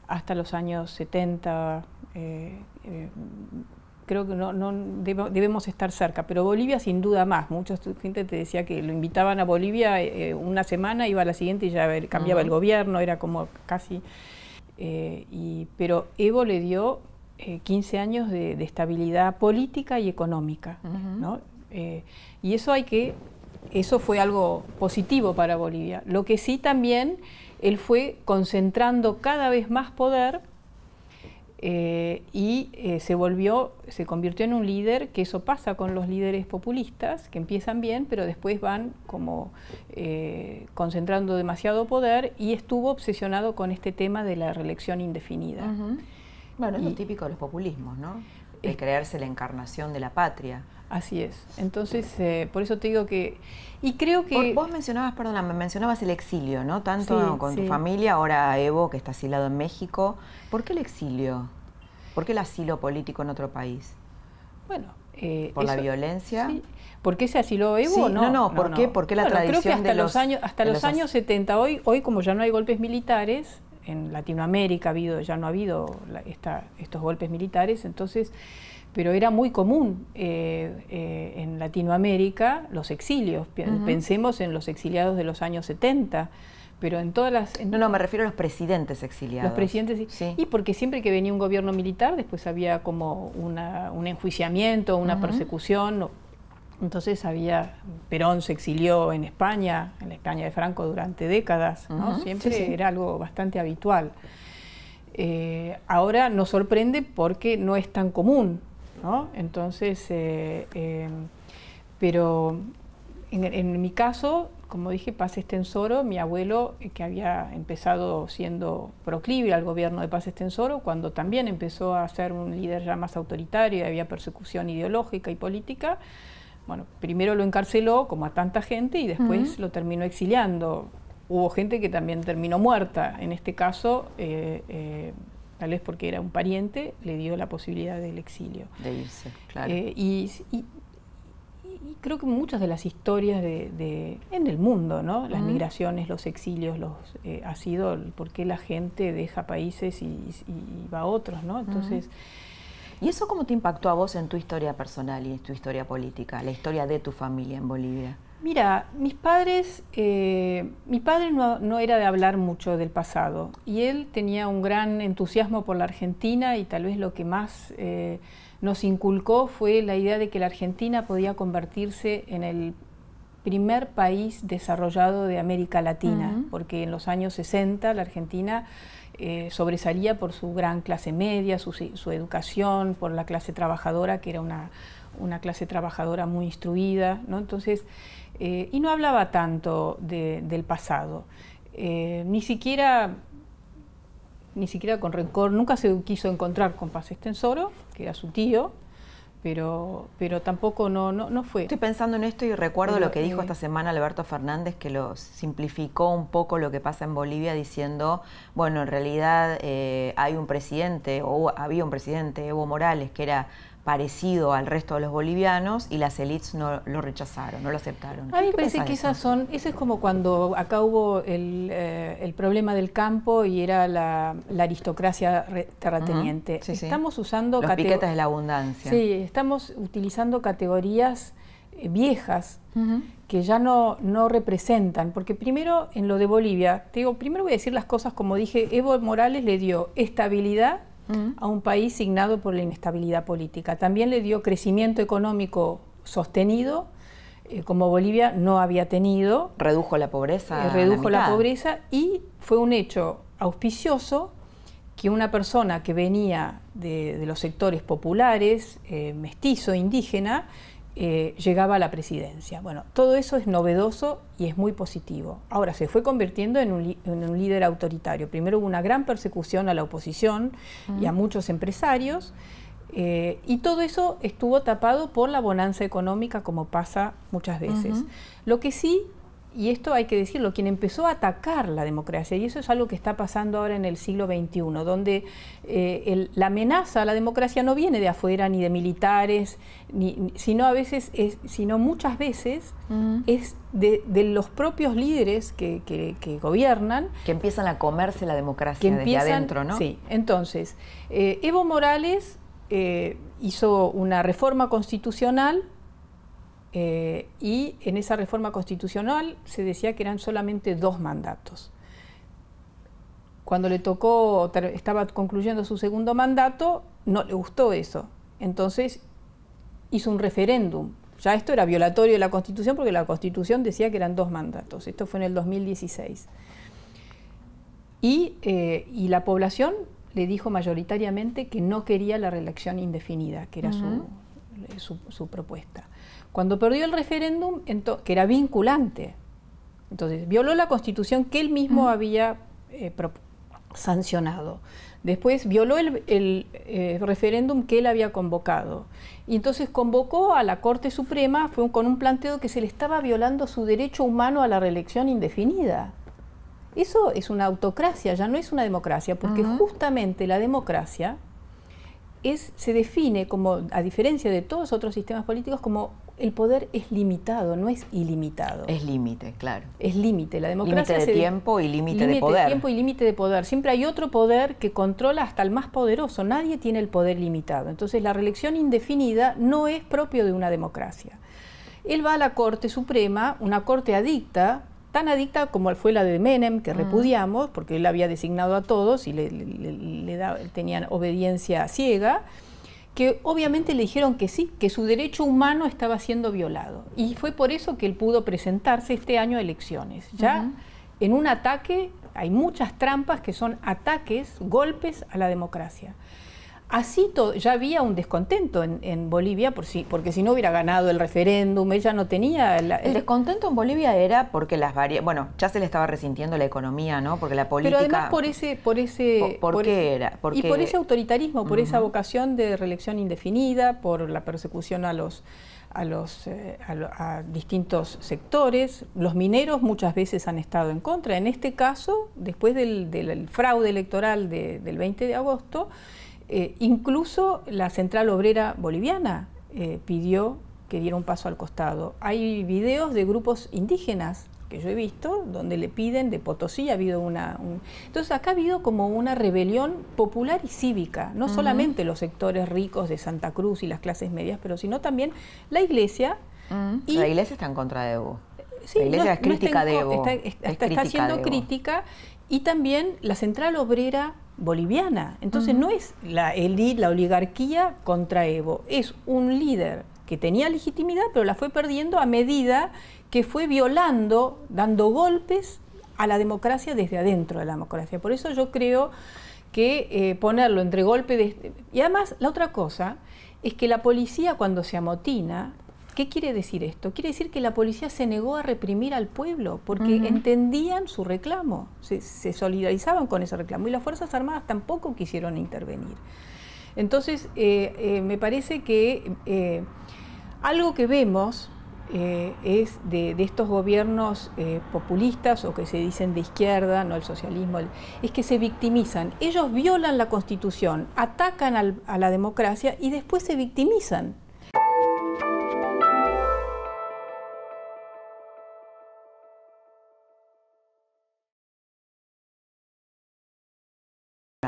hasta los años 70. Eh, eh, creo que no, no debemos estar cerca, pero Bolivia sin duda más. Mucha gente te decía que lo invitaban a Bolivia eh, una semana, iba a la siguiente y ya cambiaba el gobierno, era como casi... Eh, y, pero Evo le dio 15 eh, años de, estabilidad política y económica. ¿no? Eh, y eso hay que, eso fue algo positivo para Bolivia. Lo que sí también, él fue concentrando cada vez más poder eh, y eh, se volvió, se convirtió en un líder, que eso pasa con los líderes populistas, que empiezan bien, pero después van como eh, concentrando demasiado poder y estuvo obsesionado con este tema de la reelección indefinida. Bueno, es lo típico de los populismos, ¿no? Es creerse la encarnación de la patria. Así es. Entonces, eh, por eso te digo que... Y creo que... Vos mencionabas, perdona, mencionabas el exilio, ¿no? Tanto con tu familia, ahora Evo, que está asilado en México. ¿Por qué el exilio? ¿Por qué el asilo político en otro país? Bueno... Eh, ¿Por la violencia? Sí. ¿Por qué se asiló Evo? Sí, no, no, ¿por qué? la tradición creo que hasta los, años, hasta años 70, hoy, hoy como ya no hay golpes militares, en Latinoamérica ha habido, ya no ha habido estos golpes militares, entonces, pero era muy común eh, eh, en Latinoamérica los exilios. Pensemos en los exiliados de los años 70, pero en todas las... no, no, me refiero a los presidentes exiliados. Los presidentes, sí. Y porque siempre que venía un gobierno militar, después había como un enjuiciamiento, una persecución entonces había, Perón se exilió en España, en la España de Franco durante décadas, ¿no? Siempre era algo bastante habitual. Eh, ahora nos sorprende porque no es tan común, ¿no? Entonces, eh, em, pero en, en, mi caso, como dije, Paz Estensoro, mi abuelo, que había empezado siendo proclive al gobierno de Paz Estensoro, cuando también empezó a ser un líder ya más autoritario había persecución ideológica y política, bueno, primero lo encarceló, como a tanta gente, y después lo terminó exiliando. Hubo gente que también terminó muerta. En este caso, eh, eh, tal vez porque era un pariente, le dio la posibilidad del exilio. De irse, claro. Eh, y, creo que muchas de las historias de, en el mundo, ¿no? Las migraciones, los exilios, los ha sido por qué la gente deja países y, va a otros, ¿no? Entonces. ¿Y eso cómo te impactó a vos en tu historia personal y en tu historia política, la historia de tu familia en Bolivia? Mira, mis padres, eh, mi padre no, era de hablar mucho del pasado y él tenía un gran entusiasmo por la Argentina y tal vez lo que más eh, nos inculcó fue la idea de que la Argentina podía convertirse en el primer país desarrollado de América Latina, porque en los años 60 la Argentina eh, sobresalía por su gran clase media, su, educación, por la clase trabajadora, que era una, clase trabajadora muy instruida, ¿no? Entonces, eh, y no hablaba tanto del pasado, eh, ni siquiera ni siquiera con rencor, nunca se quiso encontrar con Paz Estensoro, que era su tío, pero, pero tampoco no, no, no fue. Estoy pensando en esto y recuerdo lo que dijo eh, esta semana Alberto Fernández, que lo simplificó un poco lo que pasa en Bolivia diciendo, bueno, en realidad eh, hay un presidente, o había un presidente, Evo Morales, que era parecido al resto de los bolivianos y las élites no lo rechazaron, no lo aceptaron. A mí me parece que esas son, ese es como cuando acá hubo el, eh, problema del campo y era la, aristocracia terrateniente. estamos usando categorías. de la abundancia. Sí, estamos utilizando categorías eh, viejas que ya no, no representan, porque primero en lo de Bolivia, te digo, primero voy a decir las cosas como dije, Evo Morales le dio estabilidad a un país signado por la inestabilidad política. También le dio crecimiento económico sostenido, eh, como Bolivia no había tenido. Redujo la pobreza. Eh, redujo la, pobreza y fue un hecho auspicioso que una persona que venía de, los sectores populares, eh, mestizo, indígena, eh, llegaba a la presidencia. Bueno, todo eso es novedoso y es muy positivo. Ahora, se fue convirtiendo en un, líder autoritario. Primero hubo una gran persecución a la oposición y a muchos empresarios. Eh, y todo eso estuvo tapado por la bonanza económica, como pasa muchas veces. Lo que sí y esto hay que decirlo, quien empezó a atacar la democracia, y eso es algo que está pasando ahora en el siglo XXI, donde eh, la amenaza a la democracia no viene de afuera, ni de militares, ni, sino a veces, es, sino muchas veces es de, los propios líderes que, que, que, gobiernan. Que empiezan a comerse la democracia que adentro, ¿no? Sí, entonces, eh, Evo Morales eh, hizo una reforma constitucional eh, y en esa reforma constitucional se decía que eran solamente dos mandatos. Cuando le tocó, estaba concluyendo su segundo mandato, no le gustó eso. Entonces hizo un referéndum. Ya esto era violatorio de la Constitución porque la Constitución decía que eran dos mandatos. Esto fue en el 2016. Eh, y, la población le dijo mayoritariamente que no quería la reelección indefinida, que era su propuesta. Cuando perdió el referéndum, que era vinculante, entonces violó la constitución que él mismo había eh, sancionado. Después violó el, eh, referéndum que él había convocado. Y entonces convocó a la Corte Suprema fue con un planteo que se le estaba violando su derecho humano a la reelección indefinida. Eso es una autocracia, ya no es una democracia, porque justamente la democracia se define como, a diferencia de todos otros sistemas políticos, como el poder es limitado, no es ilimitado. Es límite, claro. Es límite. La democracia límite de tiempo y límite de poder. Límite tiempo y límite de poder. Siempre hay otro poder que controla hasta el más poderoso. Nadie tiene el poder limitado. Entonces la reelección indefinida no es propio de una democracia. Él va a la Corte Suprema, una corte adicta, tan adicta como fue la de Menem, que mm. repudiamos, porque él había designado a todos y le, tenían obediencia ciega que obviamente le dijeron que sí, que su derecho humano estaba siendo violado. Y fue por eso que él pudo presentarse este año a elecciones. Ya en un ataque hay muchas trampas que son ataques, golpes a la democracia. Así ya había un descontento en, Bolivia, por porque si no hubiera ganado el referéndum, ella no tenía... el... descontento en Bolivia era porque las varias... Bueno, ya se le estaba resintiendo la economía, ¿no? Porque la política... Pero además por ese... ¿Por, ese, por, qué era? Y por ese autoritarismo, por esa vocación de reelección indefinida, por la persecución a los... A, los, eh, a, distintos sectores. Los mineros muchas veces han estado en contra. En este caso, después del, fraude electoral del 20 de agosto, eh, incluso la Central Obrera Boliviana eh, pidió que diera un paso al costado. Hay videos de grupos indígenas que yo he visto, donde le piden, de Potosí ha habido una... Entonces acá ha habido como una rebelión popular y cívica, no solamente los sectores ricos de Santa Cruz y las clases medias, pero sino también la iglesia. Mm. La iglesia está en contra de Evo. la iglesia es crítica de Evo. Está, haciendo crítica y también la central obrera boliviana. Entonces no es la, la oligarquía contra Evo, es un líder que tenía legitimidad, pero la fue perdiendo a medida que fue violando, dando golpes a la democracia desde adentro de la democracia. Por eso yo creo que eh, ponerlo entre golpe de... Este, y además, la otra cosa es que la policía cuando se amotina ¿Qué quiere decir esto? Quiere decir que la policía se negó a reprimir al pueblo porque entendían su reclamo, se, solidarizaban con ese reclamo y las Fuerzas Armadas tampoco quisieron intervenir. Entonces, eh, eh, me parece que eh, algo que vemos es de, estos gobiernos populistas o que se dicen de izquierda, no el socialismo, es que se victimizan. Ellos violan la constitución, atacan a la democracia y después se victimizan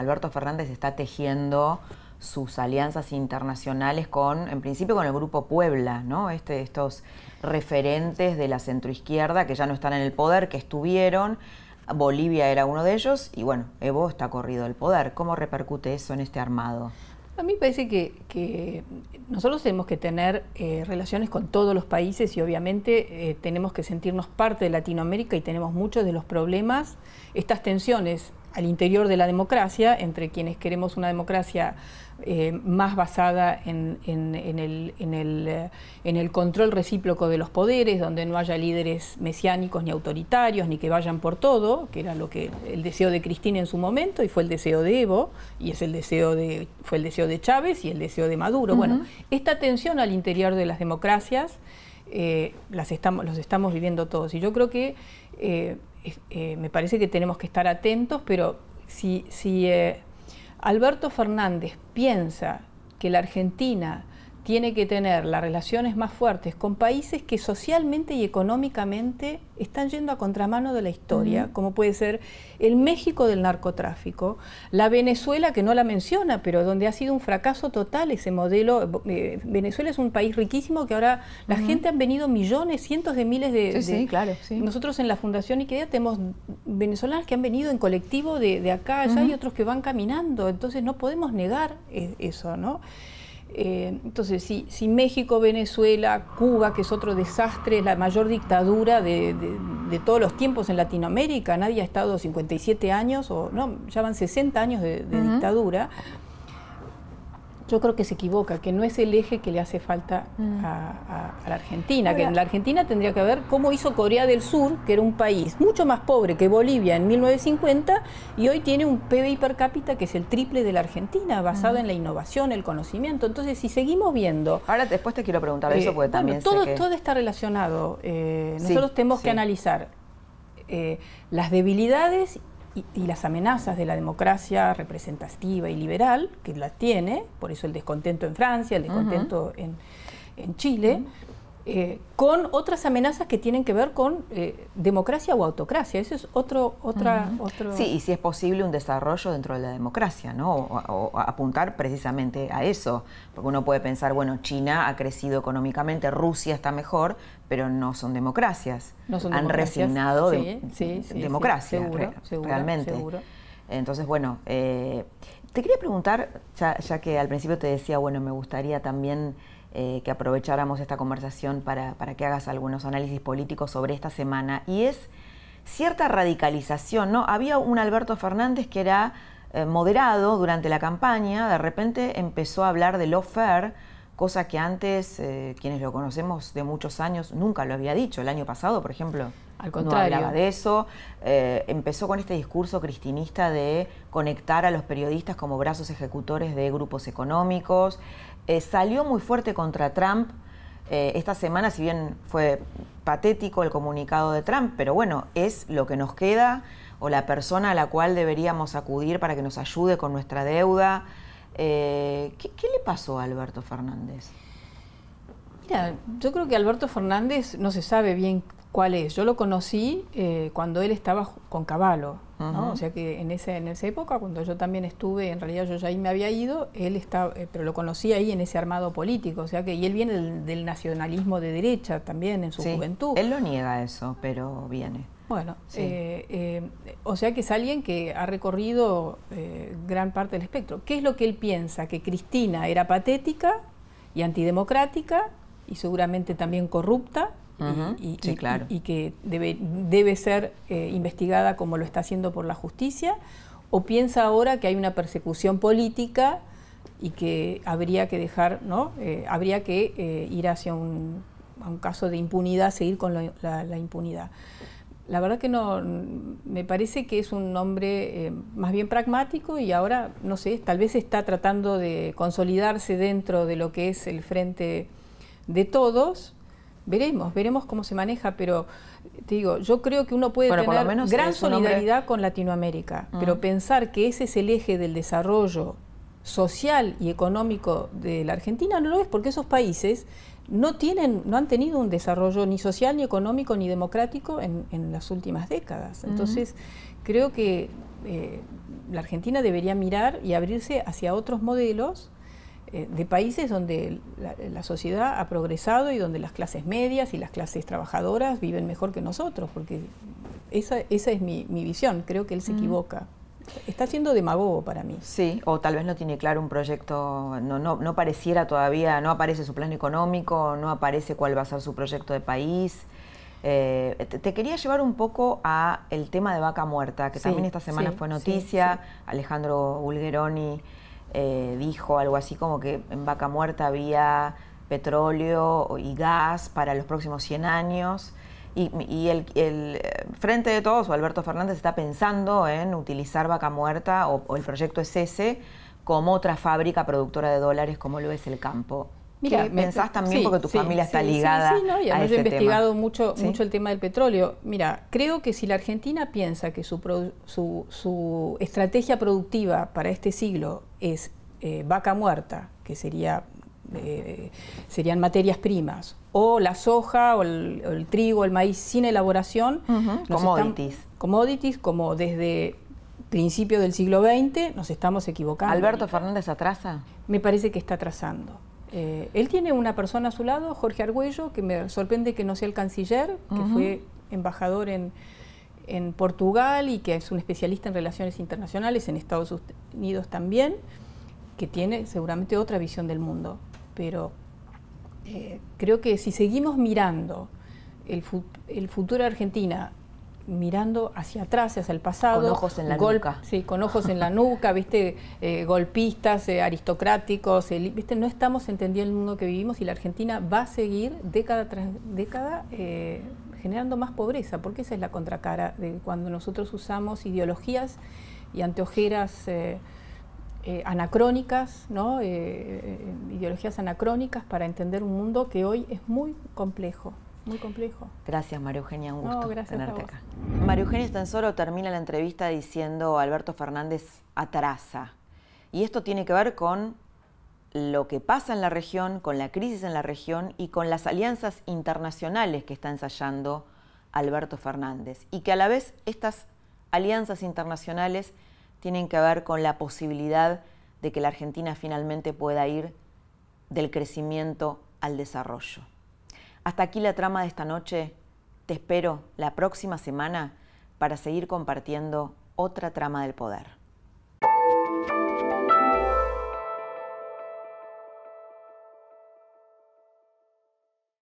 Alberto Fernández está tejiendo sus alianzas internacionales con, en principio, con el grupo Puebla, ¿no? Este, estos referentes de la centroizquierda que ya no están en el poder, que estuvieron. Bolivia era uno de ellos y bueno, Evo está corrido del poder. ¿Cómo repercute eso en este armado? A mí me parece que, nosotros tenemos que tener eh, relaciones con todos los países y obviamente eh, tenemos que sentirnos parte de Latinoamérica y tenemos muchos de los problemas, estas tensiones al interior de la democracia, entre quienes queremos una democracia eh, más basada eh, en, el, control recíproco de los poderes, donde no haya líderes mesiánicos ni autoritarios, ni que vayan por todo, que era lo que el deseo de Cristina en su momento, y fue el deseo de Evo, y es el deseo de, fue el deseo de Chávez y el deseo de Maduro. Bueno, esta tensión al interior de las democracias eh, las estamos, los estamos viviendo todos. Y yo creo que eh, me parece que tenemos que estar atentos, pero si, si eh, Alberto Fernández piensa que la Argentina tiene que tener las relaciones más fuertes con países que socialmente y económicamente están yendo a contramano de la historia, como puede ser el México del narcotráfico, la Venezuela, que no la menciona, pero donde ha sido un fracaso total ese modelo. Eh, eh, Venezuela es un país riquísimo que ahora la gente han venido millones, cientos de miles de... Sí, sí claro. Nosotros en la Fundación Ikea tenemos venezolanos que han venido en colectivo de, de acá, allá, y otros que van caminando, entonces no podemos negar eh, eso, ¿no? Eh, entonces, si, México, Venezuela, Cuba, que es otro desastre, es la mayor dictadura de, todos los tiempos en Latinoamérica, nadie ha estado 57 años, o no, ya van 60 años de, dictadura, yo creo que se equivoca, que no es el eje que le hace falta mm. a, la Argentina, que en la Argentina tendría que ver cómo hizo Corea del Sur, que era un país mucho más pobre que Bolivia en 1950 y hoy tiene un PBI per cápita que es el triple de la Argentina, basado mm. en la innovación, el conocimiento. Entonces, si seguimos viendo... Ahora después te quiero preguntar eso, eh, porque también... todo, todo está relacionado. Eh, nosotros tenemos que analizar eh, las debilidades y, las amenazas de la democracia representativa y liberal, que la tiene, por eso el descontento en Francia, el descontento en, Chile. Eh, con otras amenazas que tienen que ver con eh, democracia o autocracia. Eso es otro, otra, Sí, y si es posible un desarrollo dentro de la democracia, ¿no? O, apuntar precisamente a eso. Porque uno puede pensar, bueno, China ha crecido económicamente, Rusia está mejor, pero no son democracias. No son Han resignado democracia, seguro, seguro, realmente. Entonces, bueno, eh, te quería preguntar, ya que al principio te decía, bueno, me gustaría también eh, que aprovecháramos esta conversación para, que hagas algunos análisis políticos sobre esta semana, y es cierta radicalización, ¿no? Había un Alberto Fernández que era eh, moderado durante la campaña, de repente empezó a hablar de lo fair, cosa que antes, eh, quienes lo conocemos de muchos años, nunca lo había dicho. El año pasado, por ejemplo, no hablaba de eso. empezó con este discurso cristinista de conectar a los periodistas como brazos ejecutores de grupos económicos. Eh, salió muy fuerte contra Trump. Eh, esta semana, si bien fue patético el comunicado de Trump, pero bueno, es lo que nos queda o la persona a la cual deberíamos acudir para que nos ayude con nuestra deuda. Eh, ¿qué, le pasó a Alberto Fernández? Mira, yo creo que Alberto Fernández no se sabe bien cuál es. Yo lo conocí cuando él estaba con Caballo. O sea que en esa, en esa época, cuando yo también estuve, en realidad yo ya ahí me había ido, él estaba, eh, pero lo conocí ahí en ese armado político, o sea que, y él viene del, nacionalismo de derecha también en su juventud. Él lo niega eso, pero viene. Bueno, eh, eh, o sea que es alguien que ha recorrido gran parte del espectro. ¿Qué es lo que él piensa? Que Cristina era patética y antidemocrática y seguramente también corrupta y, que debe, ser eh, investigada como lo está haciendo por la justicia, o piensa ahora que hay una persecución política y que habría que dejar, ¿no? Eh, habría que eh, ir hacia un, caso de impunidad, seguir con la, impunidad. La verdad que no, me parece que es un hombre más bien pragmático y ahora, no sé, tal vez está tratando de consolidarse dentro de lo que es el frente de todos, Veremos, veremos cómo se maneja, pero te digo, yo creo que uno puede tener gran solidaridad con Latinoamérica, mm. pero pensar que ese es el eje del desarrollo social y económico de la Argentina no lo es porque esos países no tienen, no han tenido un desarrollo ni social, ni económico, ni democrático en, las últimas décadas. Entonces, creo que eh, la Argentina debería mirar y abrirse hacia otros modelos eh, de países donde la, sociedad ha progresado y donde las clases medias y las clases trabajadoras viven mejor que nosotros, porque esa, es mi, visión, creo que él se mm. equivoca. Está siendo demagogo para mí. Sí, o tal vez no tiene claro un proyecto, no, no, no pareciera todavía, no aparece su plan económico, no aparece cuál va a ser su proyecto de país. Eh, te, quería llevar un poco a el tema de vaca muerta, que también esta semana fue noticia, Alejandro Bulgeroni eh, dijo algo así como que en Vaca Muerta había petróleo y gas para los próximos 100 años. Y, el, eh, Frente de Todos o Alberto Fernández está pensando en utilizar Vaca Muerta o, el proyecto es como otra fábrica productora de dólares como lo es el campo. Mira, pensás también porque tu familia está ligada. Sí, no, y sí, investigado mucho, mucho el tema del petróleo. Mira, creo que si la Argentina piensa que su, estrategia productiva para este siglo es eh, vaca muerta, que sería eh, serían materias primas, o la soja, o el, el trigo, el maíz sin elaboración. Commodities. commodities, como desde principio del siglo XX, nos estamos equivocando. ¿Alberto Fernández atrasa? Me parece que está atrasando. Eh, él tiene una persona a su lado, Jorge Argüello, que me sorprende que no sea el canciller, que fue embajador en, Portugal y que es un especialista en relaciones internacionales, en Estados Unidos también, que tiene seguramente otra visión del mundo. Pero eh, creo que si seguimos mirando el, el futuro de Argentina mirando hacia atrás, hacia el pasado. Con ojos en la nuca. Sí, con ojos en la nuca, <laughs> ¿viste? Eh, golpistas, eh, aristocráticos, ¿viste? No estamos entendiendo el mundo que vivimos y la Argentina va a seguir década tras década eh, generando más pobreza, porque esa es la contracara de cuando nosotros usamos ideologías y anteojeras. anacrónicas, ¿no? ideologías anacrónicas para entender un mundo que hoy es muy complejo. Muy complejo. Gracias, María Eugenia, un gusto tenerte acá. María Eugenia Estensoro termina la entrevista diciendo Alberto Fernández atrasa. Y esto tiene que ver con lo que pasa en la región, con la crisis en la región y con las alianzas internacionales que está ensayando Alberto Fernández. Y que a la vez estas alianzas internacionales tienen que ver con la posibilidad de que la Argentina finalmente pueda ir del crecimiento al desarrollo. Hasta aquí la trama de esta noche. Te espero la próxima semana para seguir compartiendo otra trama del poder.